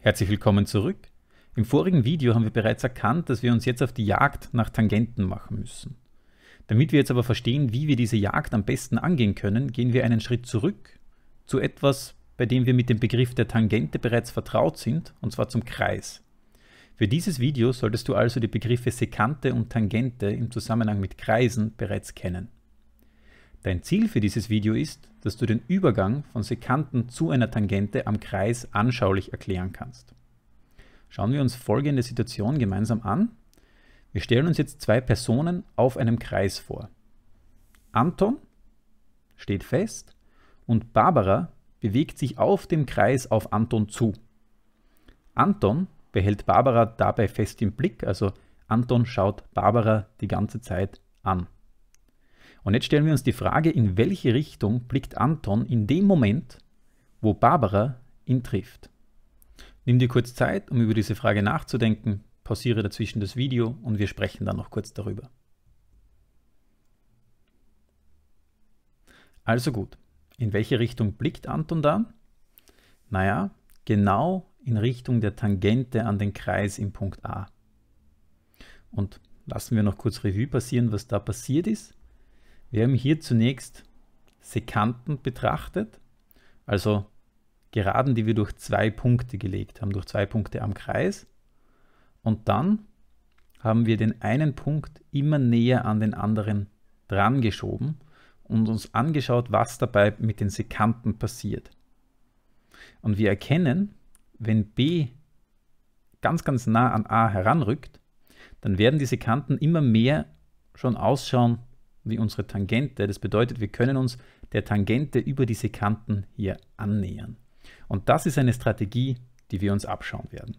Herzlich willkommen zurück. Im vorigen Video haben wir bereits erkannt, dass wir uns jetzt auf die Jagd nach Tangenten machen müssen. Damit wir jetzt aber verstehen, wie wir diese Jagd am besten angehen können, gehen wir einen Schritt zurück zu etwas, bei dem wir mit dem Begriff der Tangente bereits vertraut sind, und zwar zum Kreis. Für dieses Video solltest du also die Begriffe Sekante und Tangente im Zusammenhang mit Kreisen bereits kennen. Dein Ziel für dieses Video ist, dass du den Übergang von Sekanten zu einer Tangente am Kreis anschaulich erklären kannst. Schauen wir uns folgende Situation gemeinsam an. Wir stellen uns jetzt zwei Personen auf einem Kreis vor. Anton steht fest und Barbara bewegt sich auf dem Kreis auf Anton zu. Anton behält Barbara dabei fest im Blick, also Anton schaut Barbara die ganze Zeit an. Und jetzt stellen wir uns die Frage, in welche Richtung blickt Anton in dem Moment, wo Barbara ihn trifft. Nimm dir kurz Zeit, um über diese Frage nachzudenken, pausiere dazwischen das Video und wir sprechen dann noch kurz darüber. Also gut, in welche Richtung blickt Anton dann? Naja, genau in Richtung der Tangente an den Kreis im Punkt A. Und lassen wir noch kurz Revue passieren, was da passiert ist. Wir haben hier zunächst Sekanten betrachtet, also Geraden, die wir durch zwei Punkte gelegt haben, durch zwei Punkte am Kreis. Und dann haben wir den einen Punkt immer näher an den anderen dran geschoben und uns angeschaut, was dabei mit den Sekanten passiert. Und wir erkennen, wenn B ganz, ganz nah an A heranrückt, dann werden diese Kanten immer mehr schon ausschauen wie unsere Tangente. Das bedeutet, wir können uns der Tangente über diese Kanten hier annähern. Und das ist eine Strategie, die wir uns abschauen werden.